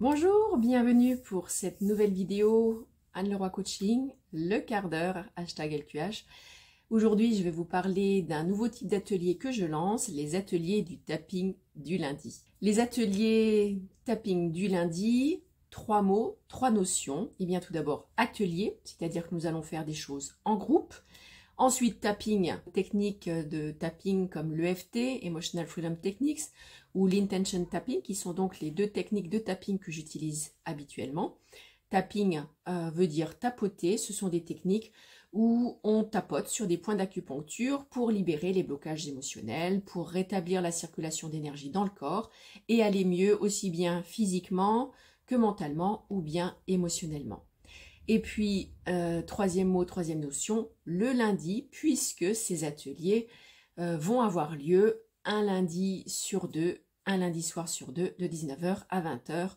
Bonjour, bienvenue pour cette nouvelle vidéo Anne Leroy Coaching, le quart d'heure, hashtag LQH. Aujourd'hui, je vais vous parler d'un nouveau type d'atelier que je lance, les ateliers du tapping du lundi. Les ateliers tapping du lundi, trois mots, trois notions. Et eh bien tout d'abord, atelier, c'est-à-dire que nous allons faire des choses en groupe. Ensuite, tapping, technique de tapping comme l'EFT, Emotional Freedom Techniques, ou l'Intention Tapping, qui sont donc les deux techniques de tapping que j'utilise habituellement. Tapping euh, veut dire tapoter, ce sont des techniques où on tapote sur des points d'acupuncture pour libérer les blocages émotionnels, pour rétablir la circulation d'énergie dans le corps et aller mieux aussi bien physiquement que mentalement ou bien émotionnellement. Et puis, euh, troisième mot, troisième notion, le lundi, puisque ces ateliers euh, vont avoir lieu un lundi sur deux, un lundi soir sur deux, de 19h à 20h,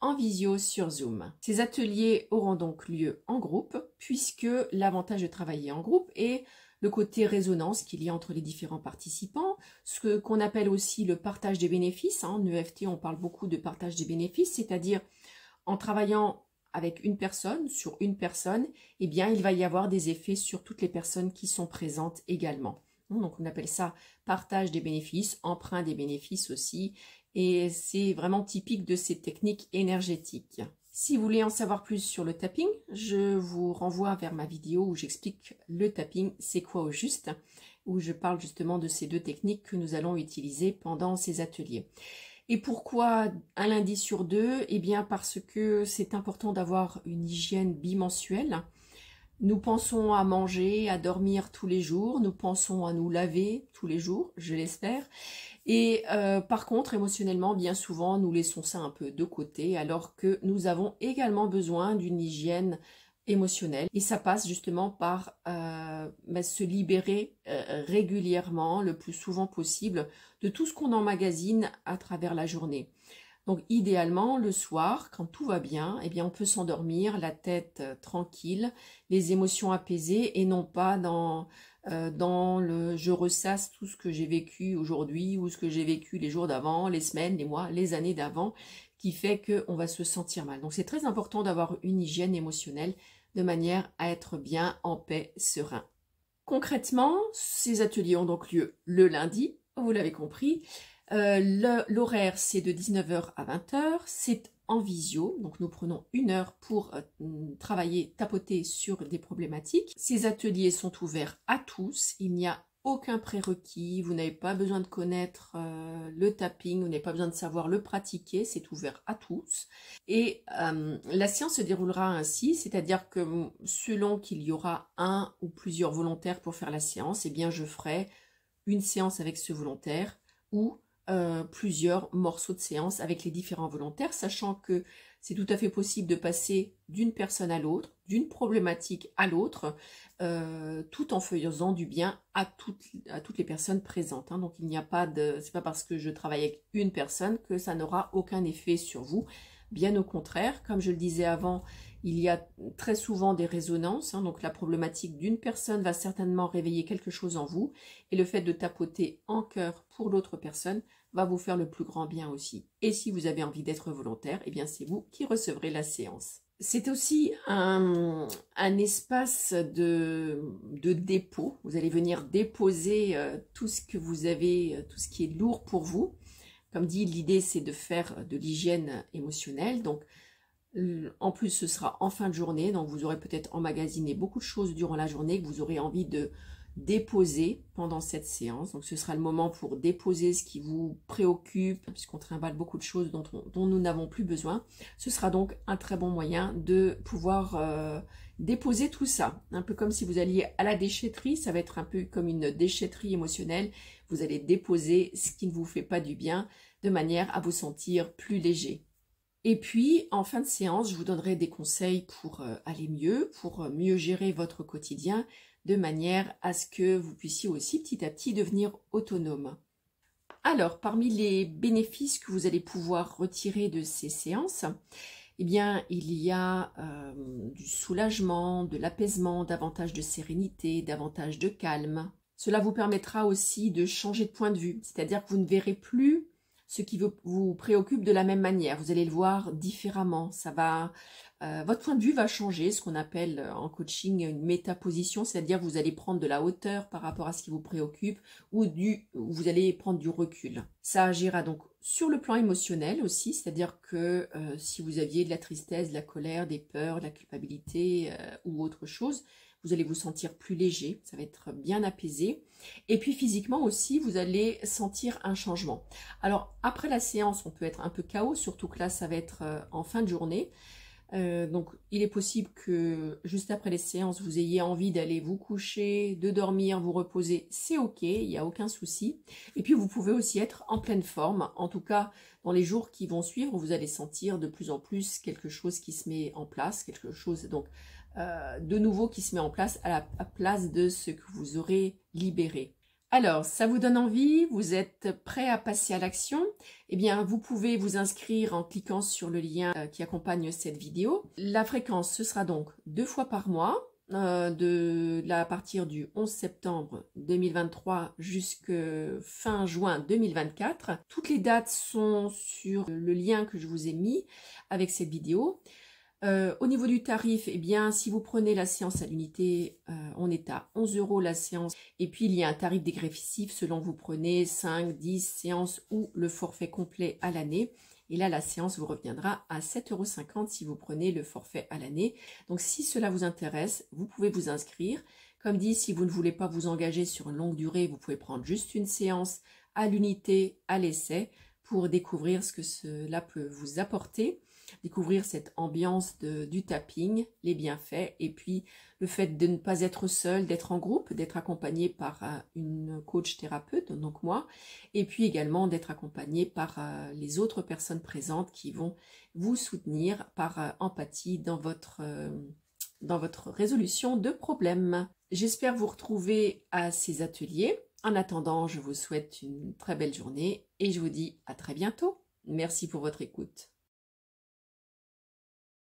en visio sur Zoom. Ces ateliers auront donc lieu en groupe, puisque l'avantage de travailler en groupe est le côté résonance qu'il y a entre les différents participants, ce qu'on appelle aussi le partage des bénéfices. En EFT, on parle beaucoup de partage des bénéfices, c'est-à-dire en travaillant avec une personne sur une personne, eh bien, il va y avoir des effets sur toutes les personnes qui sont présentes également. Donc, on appelle ça partage des bénéfices, emprunt des bénéfices aussi. Et c'est vraiment typique de ces techniques énergétiques. Si vous voulez en savoir plus sur le tapping, je vous renvoie vers ma vidéo où j'explique le tapping, c'est quoi au juste, où je parle justement de ces deux techniques que nous allons utiliser pendant ces ateliers. Et pourquoi un lundi sur deux Eh bien parce que c'est important d'avoir une hygiène bimensuelle. Nous pensons à manger, à dormir tous les jours, nous pensons à nous laver tous les jours, je l'espère. Et euh, par contre, émotionnellement, bien souvent, nous laissons ça un peu de côté, alors que nous avons également besoin d'une hygiène émotionnel. Et ça passe justement par euh, bah, se libérer euh, régulièrement, le plus souvent possible, de tout ce qu'on emmagasine à travers la journée. Donc idéalement, le soir, quand tout va bien, eh bien on peut s'endormir, la tête euh, tranquille, les émotions apaisées et non pas dans, dans le je ressasse tout ce que j'ai vécu aujourd'hui ou ce que j'ai vécu les jours d'avant, les semaines, les mois, les années d'avant, qui fait qu'on va se sentir mal. Donc c'est très important d'avoir une hygiène émotionnelle de manière à être bien, en paix, serein. Concrètement, ces ateliers ont donc lieu le lundi, vous l'avez compris. Euh, l'horaire, c'est de 19h à 20h. C'est en visio, donc nous prenons une heure pour euh, travailler, tapoter sur des problématiques. Ces ateliers sont ouverts à tous. Il n'y a aucun prérequis, vous n'avez pas besoin de connaître euh, le tapping, vous n'avez pas besoin de savoir le pratiquer, c'est ouvert à tous. Et euh, la séance se déroulera ainsi, c'est-à-dire que selon qu'il y aura un ou plusieurs volontaires pour faire la séance, eh bien je ferai une séance avec ce volontaire ou euh, plusieurs morceaux de séance avec les différents volontaires, sachant que c'est tout à fait possible de passer d'une personne à l'autre, d'une problématique à l'autre, euh, tout en faisant du bien à toutes, les personnes présentes. Hein. Donc il n'y a pas de, c'est pas parce que je travaille avec une personne que ça n'aura aucun effet sur vous. Bien au contraire, comme je le disais avant, il y a très souvent des résonances, hein, donc la problématique d'une personne va certainement réveiller quelque chose en vous, et le fait de tapoter en cœur pour l'autre personne va vous faire le plus grand bien aussi. Et si vous avez envie d'être volontaire, eh bien c'est vous qui recevrez la séance. C'est aussi un, espace de, dépôt. Vous allez venir déposer euh, tout ce que vous avez, euh, tout ce qui est lourd pour vous. Comme dit, l'idée c'est de faire de l'hygiène émotionnelle. Donc euh, en plus ce sera en fin de journée, donc vous aurez peut-être emmagasiné beaucoup de choses durant la journée que vous aurez envie de déposer pendant cette séance. Donc ce sera le moment pour déposer ce qui vous préoccupe, puisqu'on trimballe beaucoup de choses dont, nous n'avons plus besoin. Ce sera donc un très bon moyen de pouvoir euh, déposer tout ça. Un peu comme si vous alliez à la déchetterie, ça va être un peu comme une déchetterie émotionnelle. Vous allez déposer ce qui ne vous fait pas du bien, de manière à vous sentir plus léger. Et puis, en fin de séance, je vous donnerai des conseils pour euh, aller mieux, pour euh, mieux gérer votre quotidien, de manière à ce que vous puissiez aussi petit à petit devenir autonome. Alors, parmi les bénéfices que vous allez pouvoir retirer de ces séances, eh bien, il y a euh, du soulagement, de l'apaisement, davantage de sérénité, davantage de calme. Cela vous permettra aussi de changer de point de vue, c'est-à-dire que vous ne verrez plus ce qui vous, préoccupe de la même manière. Vous allez le voir différemment. Ça va, euh, votre point de vue va changer, ce qu'on appelle euh, en coaching une métaposition, c'est-à-dire vous allez prendre de la hauteur par rapport à ce qui vous préoccupe ou du, vous allez prendre du recul. Ça agira donc sur le plan émotionnel aussi, c'est-à-dire que euh, si vous aviez de la tristesse, de la colère, des peurs, de la culpabilité ou autre chose, vous allez vous sentir plus léger, ça va être bien apaisé. Et puis physiquement aussi, vous allez sentir un changement. Alors après la séance, on peut être un peu chaos, surtout que là, ça va être euh, en fin de journée. Euh, donc il est possible que juste après les séances, vous ayez envie d'aller vous coucher, de dormir, vous reposer. C'est ok, il n'y a aucun souci. Et puis vous pouvez aussi être en pleine forme. En tout cas, dans les jours qui vont suivre, vous allez sentir de plus en plus quelque chose qui se met en place, quelque chose donc euh, de nouveau qui se met en place à la place de ce que vous aurez libéré. Alors, ça vous donne envie Vous êtes prêt à passer à l'action Eh bien, vous pouvez vous inscrire en cliquant sur le lien euh, qui accompagne cette vidéo. La fréquence, ce sera donc deux fois par mois, euh, de la à partir du 11 septembre 2023 jusqu'à fin juin 2024. Toutes les dates sont sur le lien que je vous ai mis avec cette vidéo. Euh, au niveau du tarif, eh bien, si vous prenez la séance à l'unité, euh, on est à 11 euros la séance. Et puis, il y a un tarif dégressif selon vous prenez 5, 10 séances ou le forfait complet à l'année. Et là, la séance vous reviendra à 7,50 euros si vous prenez le forfait à l'année. Donc, si cela vous intéresse, vous pouvez vous inscrire. Comme dit, si vous ne voulez pas vous engager sur une longue durée, vous pouvez prendre juste une séance à l'unité, à l'essai, pour découvrir ce que cela peut vous apporter découvrir cette ambiance du tapping, les bienfaits, et puis le fait de ne pas être seul, d'être en groupe, d'être accompagné par euh, une coach thérapeute, donc moi, et puis également d'être accompagné par euh, les autres personnes présentes qui vont vous soutenir par euh, empathie dans votre, dans votre résolution de problèmes. J'espère vous retrouver à ces ateliers. En attendant, je vous souhaite une très belle journée et je vous dis à très bientôt. Merci pour votre écoute.